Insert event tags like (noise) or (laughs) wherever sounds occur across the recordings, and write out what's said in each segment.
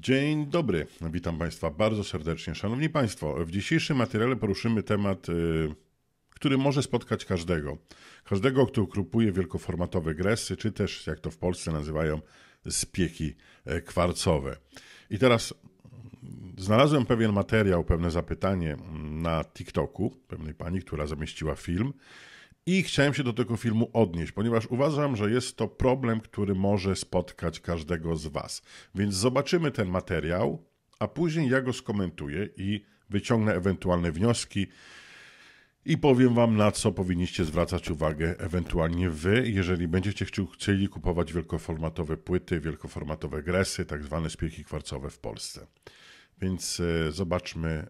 Dzień dobry, witam Państwa bardzo serdecznie. Szanowni Państwo, w dzisiejszym materiale poruszymy temat, y, który może spotkać każdego. Każdego, kto kupuje wielkoformatowe gresy, czy też, jak to w Polsce nazywają, spieki e, kwarcowe. I teraz mm, znalazłem pewien materiał, pewne zapytanie mm, na TikToku pewnej pani, która zamieściła film i chciałem się do tego filmu odnieść, ponieważ uważam, że jest to problem, który może spotkać każdego z Was. Więc zobaczymy ten materiał, a później ja go skomentuję i wyciągnę ewentualne wnioski i powiem Wam, na co powinniście zwracać uwagę ewentualnie Wy, jeżeli będziecie chcieli kupować wielkoformatowe płyty, wielkoformatowe gresy, tak zwane spilki kwarcowe w Polsce. Więc e, zobaczmy e,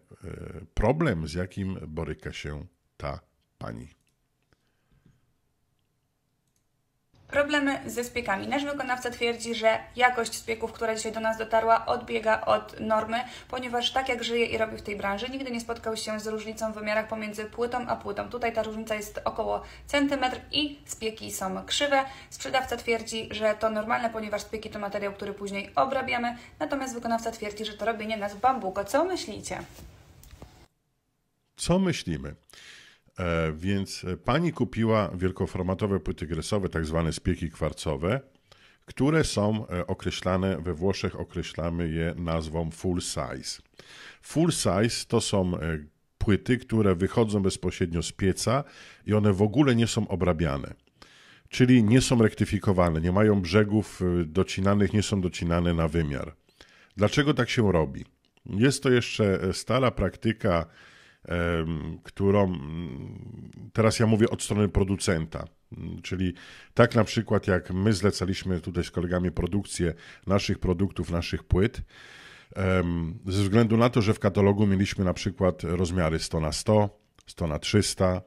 problem, z jakim boryka się ta pani. Problemy ze spiekami. Nasz wykonawca twierdzi, że jakość spieków, która dzisiaj do nas dotarła, odbiega od normy, ponieważ tak jak żyje i robi w tej branży, nigdy nie spotkał się z różnicą w wymiarach pomiędzy płytą a płytą. Tutaj ta różnica jest około centymetr i spieki są krzywe. Sprzedawca twierdzi, że to normalne, ponieważ spieki to materiał, który później obrabiamy, natomiast wykonawca twierdzi, że to robienie nas bambuko. Co myślicie? Co myślimy? E, więc e, pani kupiła wielkoformatowe płyty grysowe, tak zwane spieki kwarcowe, które są e, określane, we Włoszech określamy je nazwą full size. Full size to są płyty, które wychodzą bezpośrednio z pieca i one w ogóle nie są obrabiane. Czyli nie są rektyfikowane, nie mają brzegów docinanych, nie są docinane na wymiar. Dlaczego tak się robi? Jest to jeszcze stara praktyka którą teraz ja mówię od strony producenta. Czyli tak na przykład jak my zlecaliśmy tutaj z kolegami produkcję naszych produktów, naszych płyt, ze względu na to, że w katalogu mieliśmy na przykład rozmiary 100 na 100, 100 na 300,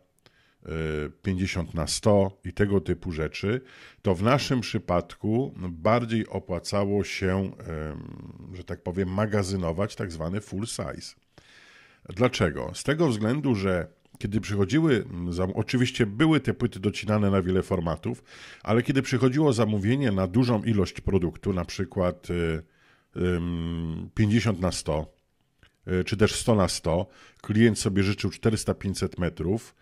50 y, na 100 i tego typu rzeczy, to w naszym przypadku bardziej opłacało się, że tak powiem, magazynować tak zwany full size. Dlaczego? Z tego względu, że kiedy przychodziły, mm, oczywiście były te płyty docinane na wiele formatów, ale kiedy przychodziło zamówienie na dużą ilość produktu, na przykład 50 y, na 100, y, czy też 100 na 100, klient sobie życzył 400-500 metrów,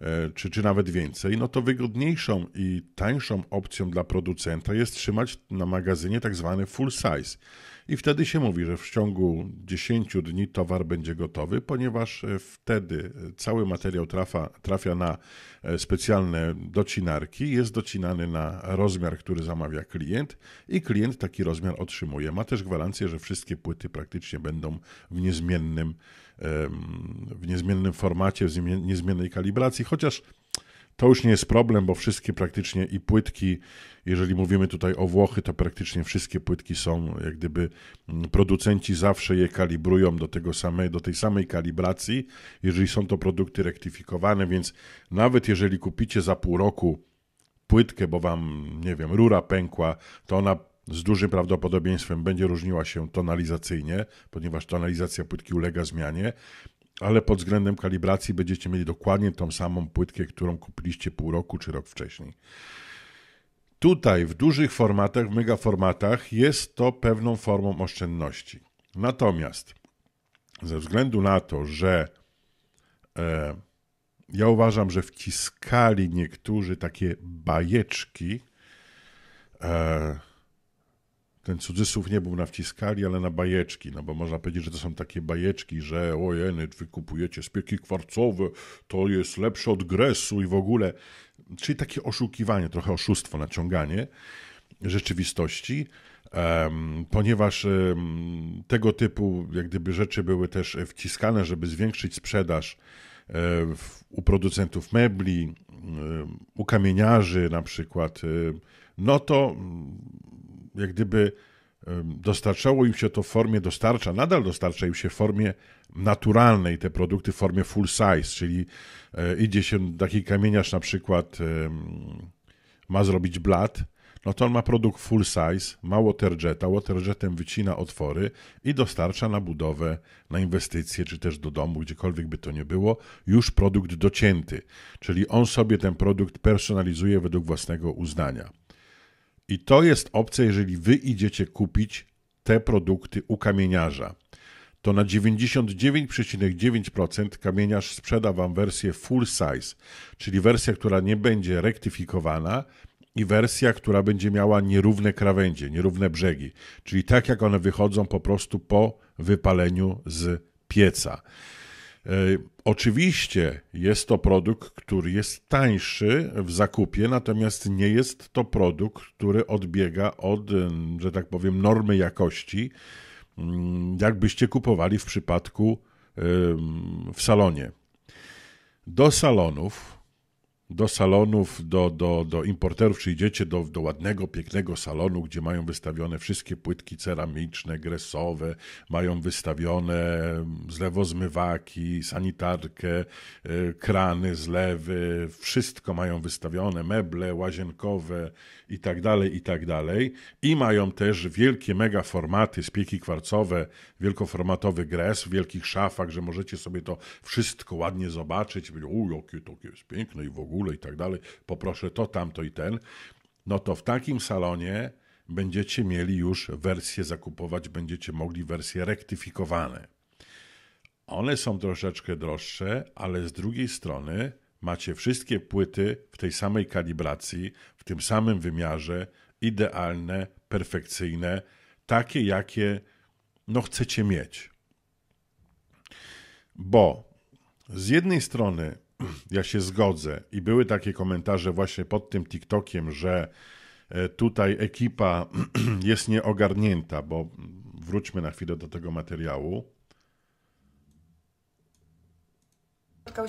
E, czy, czy nawet więcej, no to wygodniejszą i tańszą opcją dla producenta jest trzymać na magazynie tak zwany full size. I wtedy się mówi, że w ciągu 10 dni towar będzie gotowy, ponieważ e, wtedy e, cały materiał trafa, trafia na specjalne docinarki, jest docinany na rozmiar, który zamawia klient i klient taki rozmiar otrzymuje. Ma też gwarancję, że wszystkie płyty praktycznie będą w niezmiennym w niezmiennym formacie, w niezmiennej kalibracji, chociaż to już nie jest problem, bo wszystkie praktycznie i płytki, jeżeli mówimy tutaj o Włochy, to praktycznie wszystkie płytki są, jak gdyby mm, producenci zawsze je kalibrują do, tego samej, do tej samej kalibracji, jeżeli są to produkty rektyfikowane, więc nawet jeżeli kupicie za pół roku płytkę, bo wam, nie wiem, rura pękła, to ona z dużym prawdopodobieństwem będzie różniła się tonalizacyjnie, ponieważ tonalizacja płytki ulega zmianie, ale pod względem kalibracji będziecie mieli dokładnie tą samą płytkę, którą kupiliście pół roku czy rok wcześniej. Tutaj w dużych formatach, w megaformatach jest to pewną formą oszczędności. Natomiast ze względu na to, że e, ja uważam, że wciskali niektórzy takie bajeczki, e, ten cudzysłów nie był na wciskali, ale na bajeczki, no bo można powiedzieć, że to są takie bajeczki, że ojeny, no, wy kupujecie spieki kwarcowe, to jest lepsze od gresu i w ogóle, czyli takie oszukiwanie, trochę oszustwo, naciąganie rzeczywistości, ponieważ tego typu jak gdyby rzeczy były też wciskane, żeby zwiększyć sprzedaż e, u producentów mebli, u kamieniarzy na przykład, e, no to jak gdyby dostarczało im się to w formie, dostarcza, nadal dostarcza im się w formie naturalnej te produkty, w formie full size, czyli e, idzie się taki kamieniarz na przykład ma zrobić blat, no to on ma produkt full size, ma waterjeta, waterjetem wycina otwory i dostarcza na budowę, na inwestycje, czy też do domu, gdziekolwiek by to nie było, już produkt docięty. Czyli on sobie ten produkt personalizuje według własnego uznania. I to jest opcja, jeżeli wy idziecie kupić te produkty u kamieniarza. To na 99,9% kamieniarz sprzeda wam wersję full size, czyli wersja, która nie będzie rektyfikowana i wersja, która będzie miała nierówne krawędzie, nierówne brzegi, czyli tak jak one wychodzą po prostu po wypaleniu z pieca. E, oczywiście jest to produkt, który jest tańszy w zakupie, natomiast nie jest to produkt, który odbiega od, e, że tak powiem, normy jakości, mm, jakbyście kupowali w przypadku e, w salonie. Do salonów do salonów, do, do, do importerów, czy idziecie do, do ładnego, pięknego salonu, gdzie mają wystawione wszystkie płytki ceramiczne, gresowe, mają wystawione zlewozmywaki, sanitarkę, e, krany, zlewy, wszystko mają wystawione, meble łazienkowe, i tak dalej, i tak dalej. I mają też wielkie mega formaty, spieki kwarcowe, wielkoformatowy gres w wielkich szafach, że możecie sobie to wszystko ładnie zobaczyć. O, jakie to jest piękne i w ogóle, i tak dalej. Poproszę to, tamto i ten. No to w takim salonie będziecie mieli już wersję zakupować, będziecie mogli wersje rektyfikowane. One są troszeczkę droższe, ale z drugiej strony macie wszystkie płyty w tej samej kalibracji, w tym samym wymiarze, idealne, perfekcyjne, takie jakie no chcecie mieć. Bo z jednej strony (clears throat) ja się zgodzę i były takie komentarze właśnie pod tym TikTokiem, że e, tutaj ekipa (clears throat) jest nieogarnięta, bo wróćmy na chwilę do tego materiału.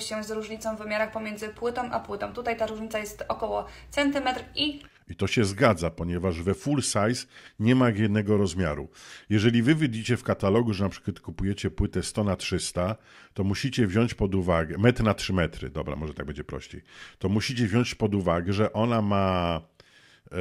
spotkał się z różnicą w wymiarach pomiędzy płytą a płytą. Tutaj ta różnica jest około centymetr i i to się zgadza, ponieważ we full size nie ma jednego rozmiaru. Jeżeli wy widzicie w katalogu, że na przykład kupujecie płytę 100 na 300, to musicie wziąć pod uwagę, metr na 3 metry, dobra, może tak będzie prościej, to musicie wziąć pod uwagę, że ona ma... Yy,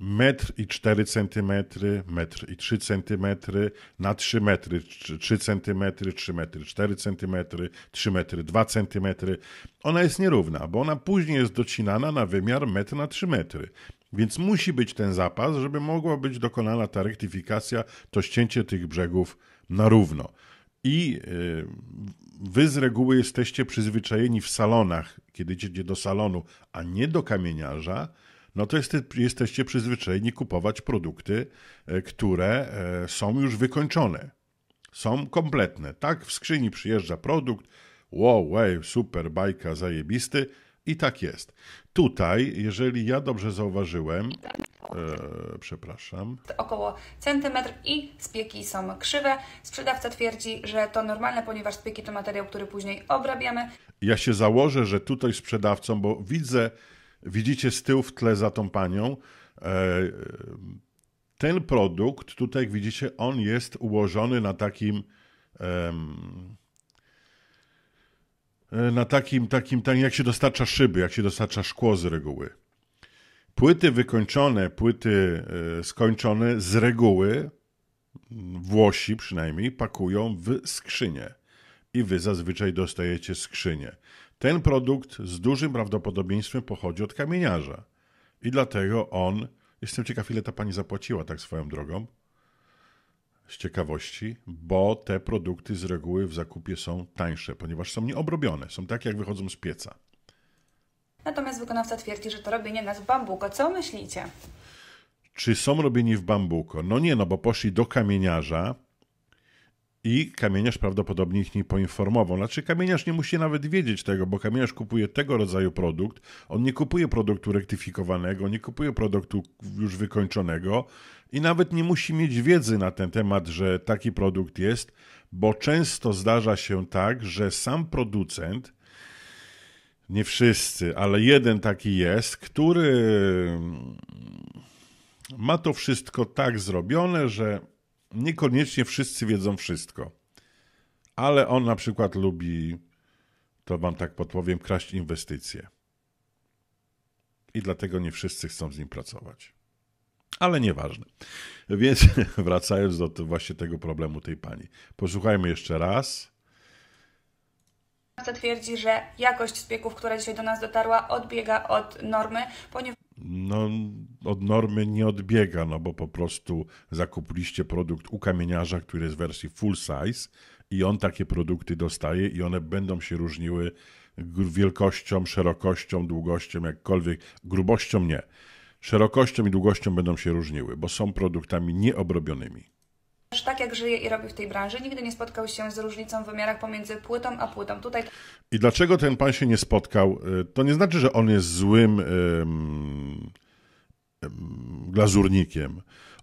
metr i 4 centymetry, metr i 3 centymetry na 3 metry, 3 centymetry, 3 metry, 4 centymetry, 3 metry, 2 centymetry. Ona jest nierówna, bo ona później jest docinana na wymiar metr na 3 metry. Więc musi być ten zapas, żeby mogła być dokonana ta rektyfikacja, to ścięcie tych brzegów na równo. I y, wy z reguły jesteście przyzwyczajeni w salonach, kiedy idziecie do salonu, a nie do kamieniarza, no to jest, jesteście przyzwyczajeni kupować produkty, e, które e, są już wykończone. Są kompletne. Tak, w skrzyni przyjeżdża produkt, wow, wow super, bajka, zajebisty i tak jest. Tutaj, jeżeli ja dobrze zauważyłem, e, przepraszam. Około centymetr i spieki są krzywe. Sprzedawca twierdzi, że to normalne, ponieważ spieki to materiał, który później obrabiamy. Ja się założę, że tutaj sprzedawcą, bo widzę, Widzicie z tyłu w tle za tą panią. E, ten produkt, tutaj jak widzicie, on jest ułożony na takim e, na takim, takim, takim, jak się dostarcza szyby, jak się dostarcza szkło z reguły. Płyty wykończone, płyty e, skończone z reguły, Włosi przynajmniej, pakują w skrzynię. I wy zazwyczaj dostajecie skrzynię. Ten produkt z dużym prawdopodobieństwem pochodzi od kamieniarza. I dlatego on, jestem ciekaw, ile ta pani zapłaciła tak swoją drogą, z ciekawości, bo te produkty z reguły w zakupie są tańsze, ponieważ są nieobrobione, są tak jak wychodzą z pieca. Natomiast wykonawca twierdzi, że to robienie nas w bambuko. Co myślicie? Czy są robieni w bambuko? No nie, no bo poszli do kamieniarza, i kamieniarz prawdopodobnie ich nie poinformował. Znaczy, kamieniarz nie musi nawet wiedzieć tego, bo kamieniarz kupuje tego rodzaju produkt. On nie kupuje produktu rektyfikowanego, nie kupuje produktu już wykończonego i nawet nie musi mieć wiedzy na ten temat, że taki produkt jest, bo często zdarza się tak, że sam producent, nie wszyscy, ale jeden taki jest, który ma to wszystko tak zrobione, że niekoniecznie wszyscy wiedzą wszystko. Ale on na przykład lubi, to wam tak podpowiem, kraść inwestycje. I dlatego nie wszyscy chcą z nim pracować. Ale nieważne. Więc (laughs) wracając do właśnie tego problemu tej pani. Posłuchajmy jeszcze raz twierdzi, że jakość zbiegów, która dzisiaj do nas dotarła, odbiega od normy, ponieważ no, od normy nie odbiega, no bo po prostu zakupiliście produkt u kamieniarza, który jest w wersji full size i on takie produkty dostaje i one będą się różniły wielkością, szerokością, długością, jakkolwiek, grubością nie. Szerokością i długością będą się różniły, bo są produktami nieobrobionymi tak jak żyje i robi w tej branży, nigdy nie spotkał się z różnicą w wymiarach pomiędzy płytą a płytą. Tutaj... I dlaczego ten pan się nie spotkał? Y, to nie znaczy, że on jest złym glazurnikiem.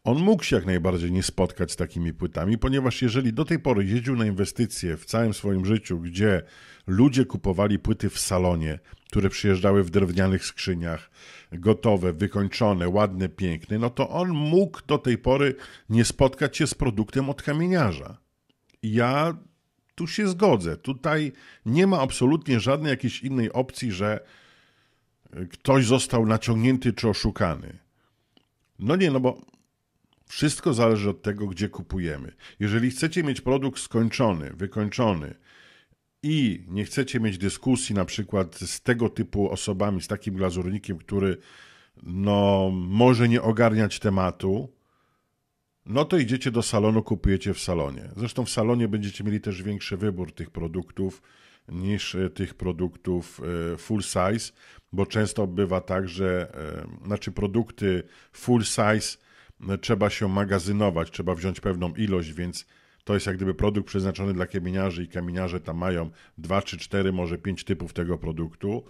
On mógł się jak najbardziej nie spotkać z takimi płytami, ponieważ jeżeli do tej pory jeździł na inwestycje w całym swoim życiu, gdzie ludzie kupowali płyty w salonie, które przyjeżdżały w drewnianych skrzyniach, gotowe, wykończone, ładne, piękne, no to on mógł do tej pory nie spotkać się z produktem od kamieniarza. Ja tu się zgodzę. Tutaj nie ma absolutnie żadnej jakiejś innej opcji, że ktoś został naciągnięty czy oszukany. No nie, no bo wszystko zależy od tego, gdzie kupujemy. Jeżeli chcecie mieć produkt skończony, wykończony i nie chcecie mieć dyskusji na przykład z tego typu osobami, z takim glazurnikiem, który no, może nie ogarniać tematu, no to idziecie do salonu, kupujecie w salonie. Zresztą w salonie będziecie mieli też większy wybór tych produktów niż e, tych produktów e, full size, bo często bywa tak, że e, znaczy produkty full size no, trzeba się magazynować, trzeba wziąć pewną ilość, więc to jest jak gdyby produkt przeznaczony dla kamieniarzy i kamieniarze tam mają 2 czy 4, może 5 typów tego produktu,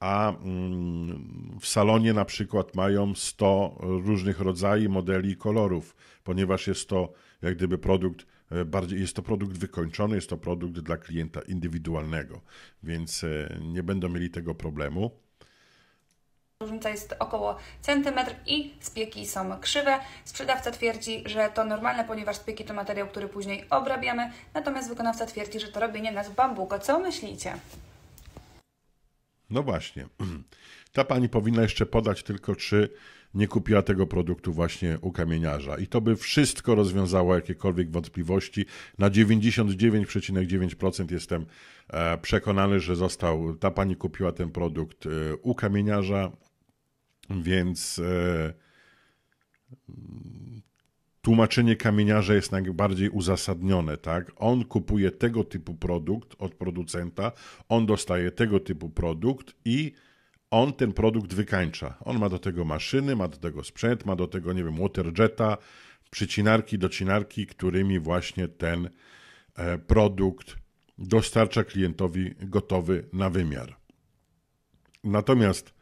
a mm, w salonie na przykład mają 100 różnych rodzajów, modeli i kolorów, ponieważ jest to jak gdyby produkt e, bardziej jest to produkt wykończony, jest to produkt dla klienta indywidualnego, więc e, nie będą mieli tego problemu. Różnica jest około centymetr i spieki są krzywe. Sprzedawca twierdzi, że to normalne, ponieważ spieki to materiał, który później obrabiamy, natomiast wykonawca twierdzi, że to robienie nas bambuka. Co myślicie? No właśnie. (clears throat) Ta pani powinna jeszcze podać tylko, czy nie kupiła tego produktu właśnie u kamieniarza. I to by wszystko rozwiązało jakiekolwiek wątpliwości. Na 99,9% jestem e, przekonany, że został, ta pani kupiła ten produkt e, u kamieniarza, więc e, tłumaczenie kamieniarza jest najbardziej uzasadnione, tak? On kupuje tego typu produkt od producenta, on dostaje tego typu produkt i on ten produkt wykańcza. On ma do tego maszyny, ma do tego sprzęt, ma do tego, nie wiem, waterjetta, przycinarki, docinarki, którymi właśnie ten e, produkt dostarcza klientowi gotowy na wymiar. Natomiast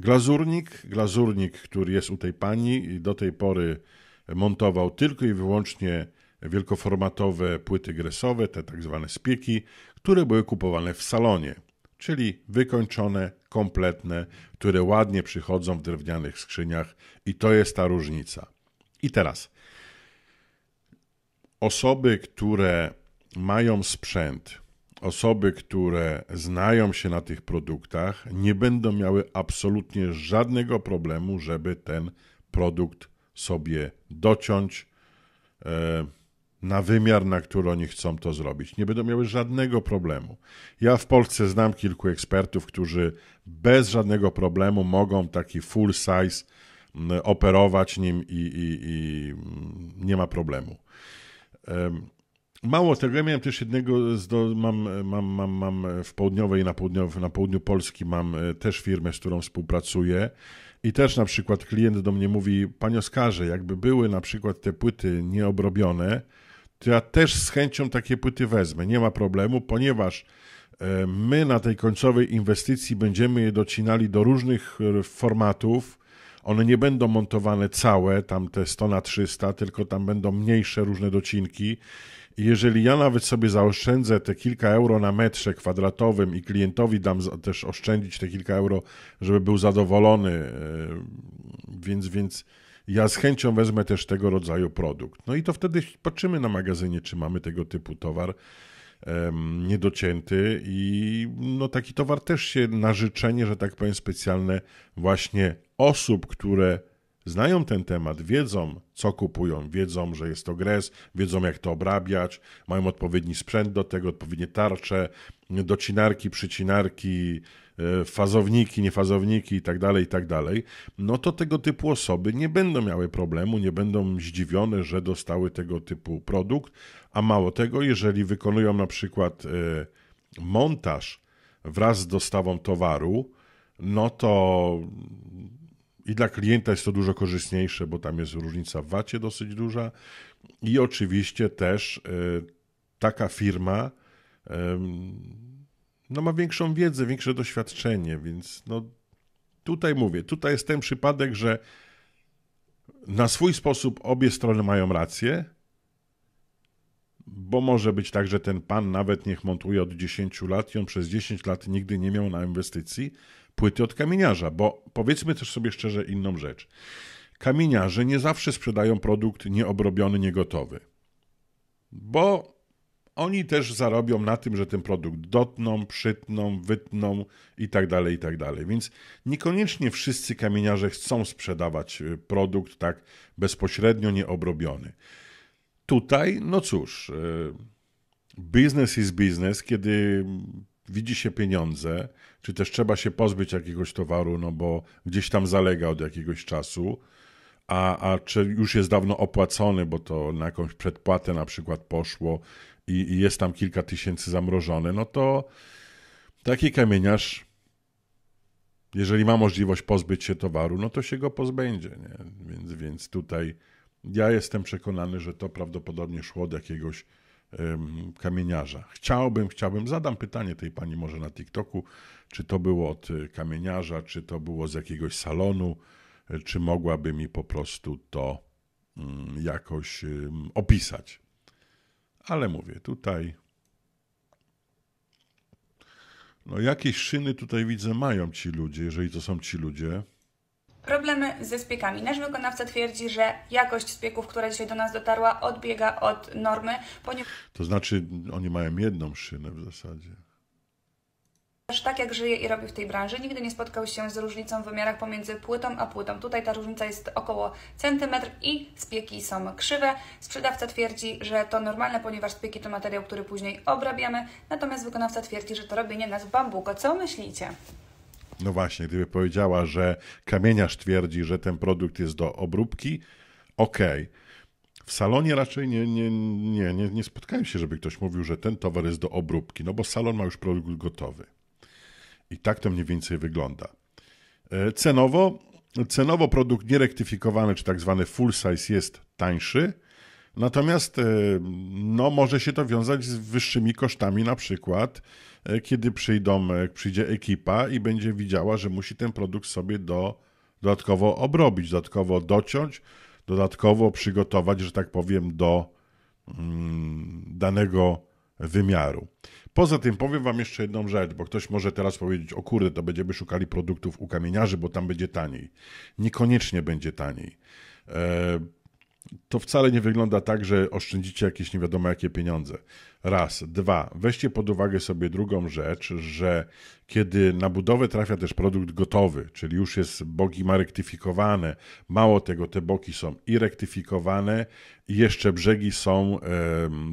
Glazurnik, glazurnik, który jest u tej pani, do tej pory montował tylko i wyłącznie wielkoformatowe płyty gresowe, te tak zwane spieki, które były kupowane w salonie, czyli wykończone, kompletne, które ładnie przychodzą w drewnianych skrzyniach i to jest ta różnica. I teraz osoby, które mają sprzęt, osoby, które znają się na tych produktach, nie będą miały absolutnie żadnego problemu, żeby ten produkt sobie dociąć e, na wymiar, na który oni chcą to zrobić. Nie będą miały żadnego problemu. Ja w Polsce znam kilku ekspertów, którzy bez żadnego problemu mogą taki full size operować nim i, i, i nie ma problemu. Mało tego, ja miałem też jednego, z do, mam, mam, mam, mam w południowej, na, na południu Polski mam e, też firmę, z którą współpracuję i też na przykład klient do mnie mówi, panie Oskarze, jakby były na przykład te płyty nieobrobione, to ja też z chęcią takie płyty wezmę, nie ma problemu, ponieważ e, my na tej końcowej inwestycji będziemy je docinali do różnych e, formatów, one nie będą montowane całe, tam te 100 na 300, tylko tam będą mniejsze różne docinki jeżeli ja nawet sobie zaoszczędzę te kilka euro na metrze kwadratowym i klientowi dam też oszczędzić te kilka euro, żeby był zadowolony, e, więc, więc ja z chęcią wezmę też tego rodzaju produkt. No i to wtedy patrzymy na magazynie, czy mamy tego typu towar niedocięty i no taki towar też się na życzenie, że tak powiem, specjalne właśnie osób, które znają ten temat, wiedzą, co kupują, wiedzą, że jest to gres, wiedzą, jak to obrabiać, mają odpowiedni sprzęt do tego, odpowiednie tarcze, docinarki, przycinarki, e, fazowniki, niefazowniki itd., tak itd., tak no to tego typu osoby nie będą miały problemu, nie będą zdziwione, że dostały tego typu produkt, a mało tego, jeżeli wykonują na przykład e, montaż wraz z dostawą towaru, no to i dla klienta jest to dużo korzystniejsze, bo tam jest różnica w VAT-ie dosyć duża. I oczywiście też e, taka firma no, ma większą wiedzę, większe doświadczenie, więc no, tutaj mówię, tutaj jest ten przypadek, że na swój sposób obie strony mają rację, bo może być tak, że ten pan nawet niech montuje od 10 lat i on przez 10 lat nigdy nie miał na inwestycji, płyty od kamieniarza, bo powiedzmy też sobie szczerze inną rzecz. Kamieniarze nie zawsze sprzedają produkt nieobrobiony, niegotowy, bo oni też zarobią na tym, że ten produkt dotną, przytną, wytną i tak dalej, i tak dalej. Więc niekoniecznie wszyscy kamieniarze chcą sprzedawać y, produkt tak bezpośrednio nieobrobiony. Tutaj, no cóż, y, biznes is biznes, kiedy widzi się pieniądze, czy też trzeba się pozbyć jakiegoś towaru, no bo gdzieś tam zalega od jakiegoś czasu, a, a czy już jest dawno opłacony, bo to na jakąś przedpłatę na przykład poszło i, i jest tam kilka tysięcy zamrożone, no to taki kamieniarz, jeżeli ma możliwość pozbyć się towaru, no to się go pozbędzie. Nie? Więc, więc tutaj ja jestem przekonany, że to prawdopodobnie szło od jakiegoś kamieniarza. Chciałbym, chciałbym, zadam pytanie tej pani może na TikToku, czy to było od y, kamieniarza, czy to było z jakiegoś salonu, e, czy mogłaby mi po prostu to mm, jakoś opisać. Ale mówię, tutaj no jakieś szyny tutaj widzę mają ci ludzie, jeżeli to są ci ludzie. Problemy ze spiekami. Nasz wykonawca twierdzi, że jakość spieków, która dzisiaj do nas dotarła, odbiega od normy, ponieważ To znaczy, oni mają jedną szynę w zasadzie. tak jak żyje i robi w tej branży, nigdy nie spotkał się z różnicą w wymiarach pomiędzy płytą a płytą. Tutaj ta różnica jest około centymetr i spieki są krzywe. Sprzedawca twierdzi, że to normalne, ponieważ spieki to materiał, który później obrabiamy, natomiast wykonawca twierdzi, że to robienie nas w bambuko. Co myślicie? No właśnie, gdyby powiedziała, że kamieniarz twierdzi, że ten produkt jest do obróbki, okej. Okay. W salonie raczej nie, nie, nie, nie, nie spotkałem się, żeby ktoś mówił, że ten towar jest do obróbki, no bo salon ma już produkt gotowy. I tak to mniej więcej wygląda. E, cenowo, cenowo produkt nierektyfikowany, czy tak zwany full size jest tańszy, Natomiast e, no, może się to wiązać z wyższymi kosztami, na przykład e, kiedy przyjdą, e, przyjdzie ekipa i będzie widziała, że musi ten produkt sobie do, dodatkowo obrobić, dodatkowo dociąć, dodatkowo przygotować, że tak powiem, do mm, danego wymiaru. Poza tym powiem Wam jeszcze jedną rzecz, bo ktoś może teraz powiedzieć, o kurde, to będziemy szukali produktów u kamieniarzy, bo tam będzie taniej. Niekoniecznie będzie taniej to wcale nie wygląda tak, że oszczędzicie jakieś nie wiadomo jakie pieniądze. Raz. Dwa. Weźcie pod uwagę sobie drugą rzecz, że kiedy na budowę trafia też produkt gotowy, czyli już jest, bogi ma rektyfikowane, mało tego, te boki są i rektyfikowane, i jeszcze brzegi są e,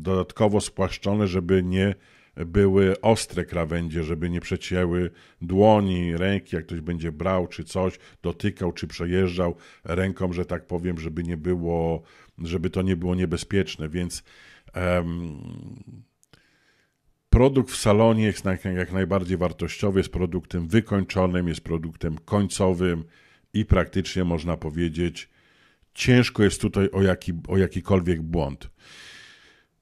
dodatkowo spłaszczone, żeby nie były ostre krawędzie, żeby nie przecięły dłoni, ręki, jak ktoś będzie brał czy coś, dotykał czy przejeżdżał ręką, że tak powiem, żeby nie było, żeby to nie było niebezpieczne, więc um, produkt w salonie jest jak, jak najbardziej wartościowy, jest produktem wykończonym, jest produktem końcowym i praktycznie można powiedzieć, ciężko jest tutaj o, jaki, o jakikolwiek błąd.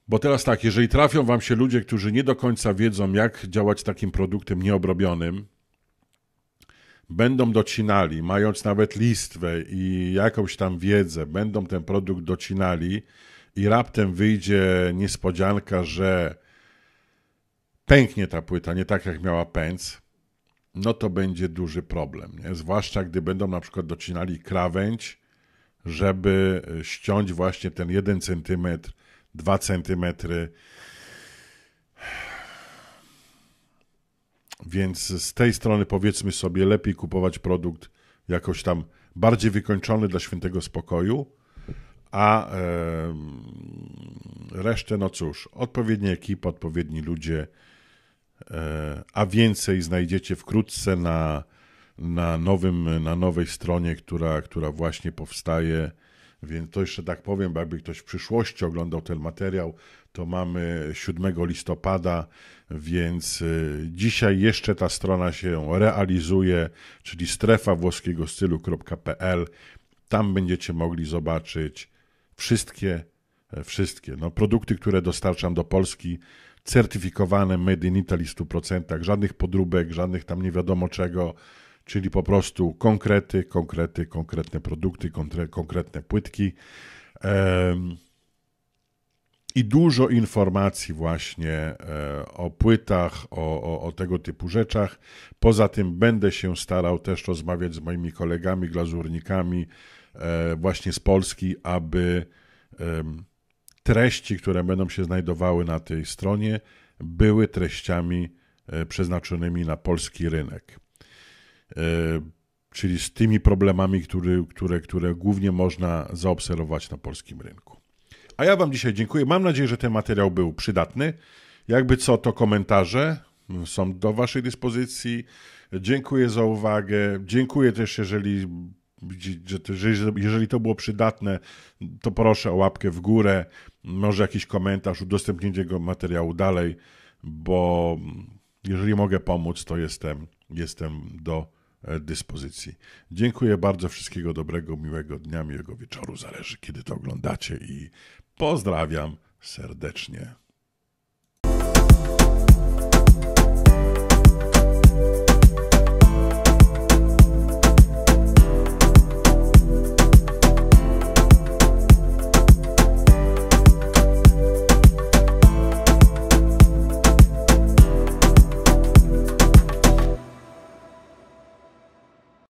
Bo teraz tak, jeżeli trafią wam się ludzie, którzy nie do końca wiedzą, jak działać takim produktem nieobrobionym, będą docinali, mając nawet listwę i jakąś tam wiedzę, będą ten produkt docinali i raptem wyjdzie niespodzianka, że pęknie ta płyta, nie tak jak miała pęc, no to będzie duży problem. Nie? Zwłaszcza gdy będą na przykład docinali krawędź, żeby ściąć właśnie ten jeden centymetr 2 centymetry. Więc z tej strony powiedzmy sobie, lepiej kupować produkt jakoś tam bardziej wykończony dla świętego spokoju, a e, resztę, no cóż, odpowiednia ekipa, odpowiedni ludzie, e, a więcej znajdziecie wkrótce na, na, nowym, na nowej stronie, która, która właśnie powstaje więc to jeszcze tak powiem, bo jakby ktoś w przyszłości oglądał ten materiał, to mamy 7 listopada, więc y, dzisiaj jeszcze ta strona się realizuje, czyli strefa włoskiego stylu.pl. Tam będziecie mogli zobaczyć wszystkie, e, wszystkie no, produkty, które dostarczam do Polski, certyfikowane made in Italy w 100%, żadnych podróbek, żadnych tam nie wiadomo czego czyli po prostu konkrety, konkrety, konkretne produkty, konkretne płytki. I dużo informacji właśnie e, o płytach, o, o, o, tego typu rzeczach. Poza tym będę się starał też rozmawiać z moimi kolegami, glazurnikami e, właśnie z Polski, aby treści, które będą się znajdowały na tej stronie, były treściami e, przeznaczonymi na polski rynek. E, czyli z tymi problemami, które, które, które głównie można zaobserwować na polskim rynku. A ja Wam dzisiaj dziękuję. Mam nadzieję, że ten materiał był przydatny. Jakby co, to komentarze są do Waszej dyspozycji. Dziękuję za uwagę. Dziękuję też, jeżeli, jeżeli to było przydatne, to proszę o łapkę w górę, może jakiś komentarz, udostępnienie tego materiału dalej, bo jeżeli mogę pomóc, to jestem, jestem do e, dyspozycji. Dziękuję bardzo, wszystkiego dobrego, miłego dnia, miłego wieczoru, zależy kiedy to oglądacie i pozdrawiam serdecznie.